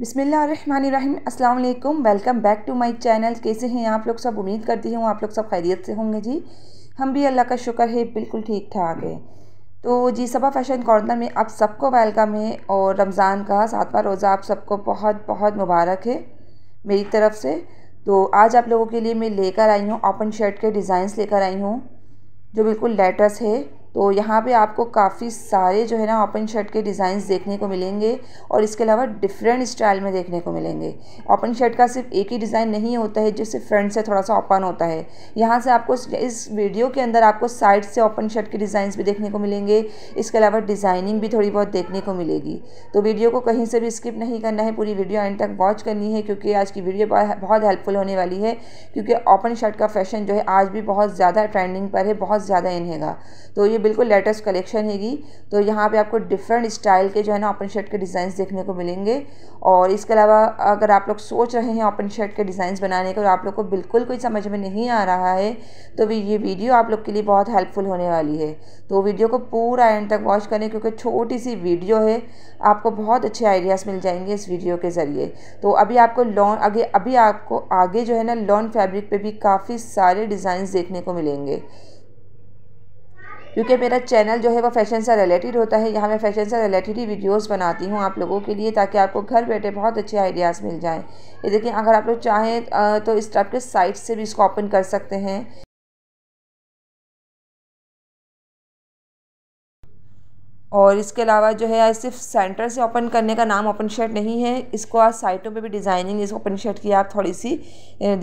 बिसमीम अल्लाम welcome back to my channel कैसे हैं आप लोग सब उम्मीद करती हूँ आप लोग सब खैरियत से होंगे जी हम भी अल्लाह का शुक्र है बिल्कुल ठीक ठाक है तो जी सबा फैशन कॉर्नर में आप सबको वेलकम है और रमज़ान का सातवां रोज़ा आप सबको बहुत बहुत मुबारक है मेरी तरफ से तो आज आप लोगों के लिए मैं लेकर आई हूँ ओपन शर्ट के डिज़ाइंस लेकर आई हूँ जो बिल्कुल लेटस है तो यहाँ पे आपको काफ़ी सारे जो है ना ओपन शर्ट के डिज़ाइन देखने को मिलेंगे और इसके अलावा डिफरेंट स्टाइल में देखने को मिलेंगे ओपन शर्ट का सिर्फ एक ही डिज़ाइन नहीं होता है जो सिर्फ फ्रंट से थोड़ा सा ओपन होता है यहाँ से आपको इस वीडियो के अंदर आपको साइड से ओपन शर्ट के डिज़ाइन भी देखने को मिलेंगे इसके अलावा डिज़ाइनिंग भी थोड़ी बहुत देखने को मिलेगी तो वीडियो को कहीं से भी स्किप नहीं करना है पूरी वीडियो एंड तक वॉच करनी है क्योंकि आज की वीडियो बहुत हेल्पफुल होने वाली है क्योंकि ओपन शर्ट का फैशन जो है आज भी बहुत ज़्यादा ट्रेंडिंग पर है बहुत ज़्यादा इन्हेगा तो ये बिल्कुल लेटेस्ट कलेक्शन हैगी तो यहाँ पे आपको डिफरेंट स्टाइल के जो है ना ओपन शर्ट के डिज़ाइंस देखने को मिलेंगे और इसके अलावा अगर आप लोग सोच रहे हैं ओपन शर्ट के डिज़ाइंस बनाने के और आप लोग को बिल्कुल कोई समझ में नहीं आ रहा है तो भी ये वीडियो आप लोग के लिए बहुत हेल्पफुल होने वाली है तो वीडियो को पूरा एंड तक वॉच करें क्योंकि छोटी सी वीडियो है आपको बहुत अच्छे आइडियाज़ मिल जाएंगे इस वीडियो के ज़रिए तो अभी आपको लॉन आगे अभी आपको आगे जो है ना लॉन फैब्रिक पे भी काफ़ी सारे डिज़ाइंस देखने को मिलेंगे क्योंकि मेरा चैनल जो है वो फैशन से रिलेटेड होता है यहाँ मैं फैशन से रिलेटेड ही वीडियोस बनाती हूँ आप लोगों के लिए ताकि आपको घर बैठे बहुत अच्छे आइडियाज़ मिल जाएँ ये देखिए अगर आप लोग चाहें तो इस टाइप के साइट से भी इसको ओपन कर सकते हैं और इसके अलावा जो है सिर्फ सेंटर से ओपन करने का नाम ओपन शर्ट नहीं है इसको आज साइटों पे भी डिज़ाइनिंग इस ओपन शर्ट की आप थोड़ी सी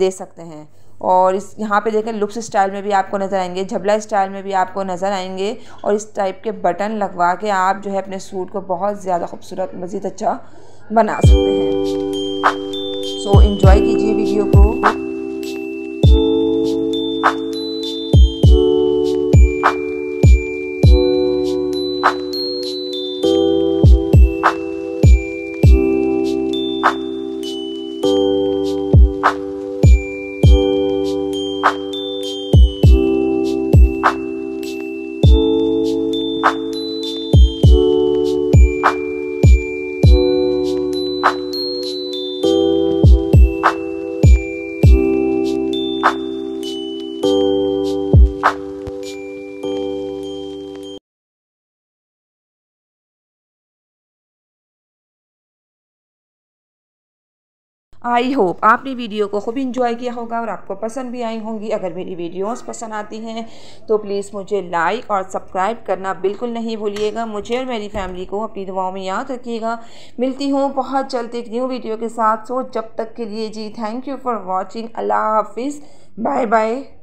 दे सकते हैं और इस यहाँ पे देखें लुक्स स्टाइल में भी आपको नज़र आएंगे झबला स्टाइल में भी आपको नज़र आएंगे और इस टाइप के बटन लगवा के आप जो है अपने सूट को बहुत ज़्यादा खूबसूरत मज़ीद अच्छा बना सकते हैं सो so, इन्जॉय कीजिए वीडियो को आई होप आपने वीडियो को खूब इंजॉय किया होगा और आपको पसंद भी आई होंगी अगर मेरी वीडियोस पसंद आती हैं तो प्लीज़ मुझे लाइक और सब्सक्राइब करना बिल्कुल नहीं भूलिएगा मुझे और मेरी फैमिली को अपनी दुआओं में याद रखिएगा मिलती हूँ बहुत जल्द एक न्यू वीडियो के साथ सो जब तक के लिए जी थैंक यू फॉर वॉचिंग अल्लाह हाफिज़ बाय बाय